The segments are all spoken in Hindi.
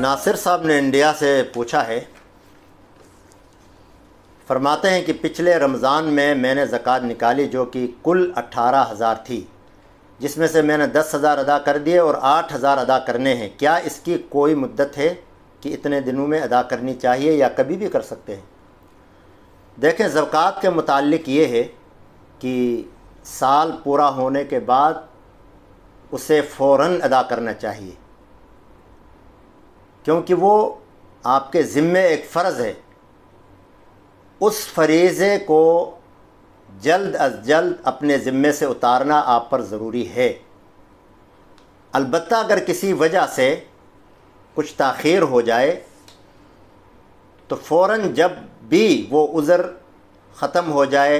नासिर साहब ने इंडिया से पूछा है फरमाते हैं कि पिछले रमज़ान में मैंने ज़क़़त निकाली जो कि कुल अट्ठारह हज़ार थी जिसमें से मैंने दस हज़ार अदा कर दिए और आठ हज़ार अदा करने हैं क्या इसकी कोई मुद्दत है कि इतने दिनों में अदा करनी चाहिए या कभी भी कर सकते हैं देखें ज़क़़त के मुतालिक ये है कि साल पूरा होने के बाद उसे फ़ौर अदा करना चाहिए क्योंकि वो आपके ज़िम्मे एक फ़र्ज़ है उस फरीज़े को जल्द अज जल्द अपने ज़िम्मे से उतारना आप पर ज़रूरी है अलबत् अगर किसी वजह से कुछ तखिर हो जाए तो फ़ौर जब बी वो उज़र ख़त्म हो जाए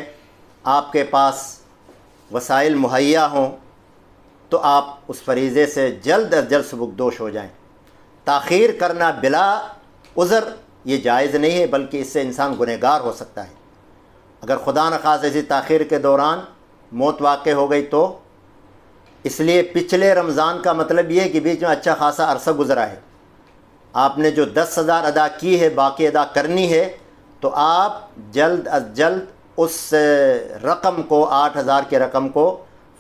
आपके पास वसाइल मुहैया हों तो आप उस फरीज़े से जल्द अज जल्द सबकदोश हो जाएँ ताखीर करना बिला उज़र ये जायज़ नहीं है बल्कि इससे इंसान गुनहगार हो सकता है अगर खुदा न खास ऐसी ताखीर के दौरान मौत वाक़ हो गई तो इसलिए पिछले रमज़ान का मतलब ये है कि बीच में अच्छा खासा अरसा गुज़रा है आपने जो दस हज़ार अदा की है बाकी अदा करनी है तो आप जल्द अज जल्द उस रकम को आठ हज़ार की रकम को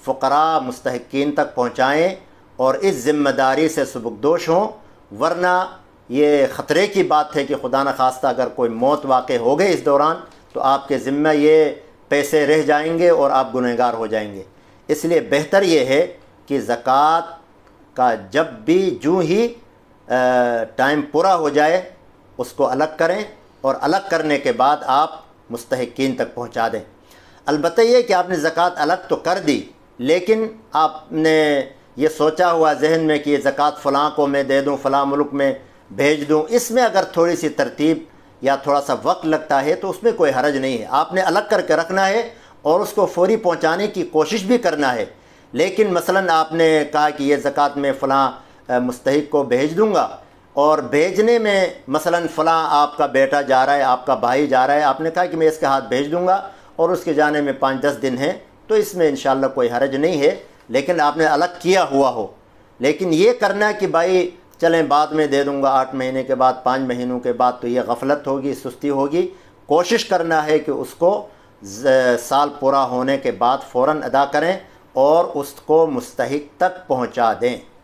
फ़करा मुस्तकिन तक पहुँचाएँ और इस ज़िम्मेदारी से सबकदोश हों वरना ये ख़तरे की बात है कि खुदा न खास्ता अगर कोई मौत वाक़ हो गई इस दौरान तो आपके ज़िम्मे ये पैसे रह जाएंगे और आप गुनहगार हो जाएंगे इसलिए बेहतर ये है कि ज़क़़त का जब भी जूँ ही टाइम पूरा हो जाए उसको अलग करें और अलग करने के बाद आप मुस्तकिन तक पहुँचा दें अलबत् ये कि आपने ज़क़़त अलग तो कर दी लेकिन आपने ये सोचा हुआ जहन में कि ये ज़क़़त फ़लाँ को मैं दे दूँ फ़लाँ मुल्क में भेज दूँ इसमें अगर थोड़ी सी तरतीब या थोड़ा सा वक्त लगता है तो उसमें कोई हरज नहीं है आपने अलग करके रखना है और उसको फौरी पहुँचाने की कोशिश भी करना है लेकिन मसला आपने कहा कि ये ज़क़़त में फ़लाँ मुस्तक को भेज दूँगा और भेजने में मसलन फ़लाँ आपका बेटा जा रहा है आपका भाई जा रहा है आपने कहा कि मैं इसके हाथ भेज दूँगा और उसके जाने में पाँच दस दिन हैं तो इसमें इन कोई हरज नहीं है लेकिन आपने अलग किया हुआ हो लेकिन ये करना कि भाई चलें बाद में दे दूँगा आठ महीने के बाद पाँच महीनों के बाद तो ये गफलत होगी सुस्ती होगी कोशिश करना है कि उसको साल पूरा होने के बाद फ़ौर अदा करें और उसको मुस्तक तक पहुँचा दें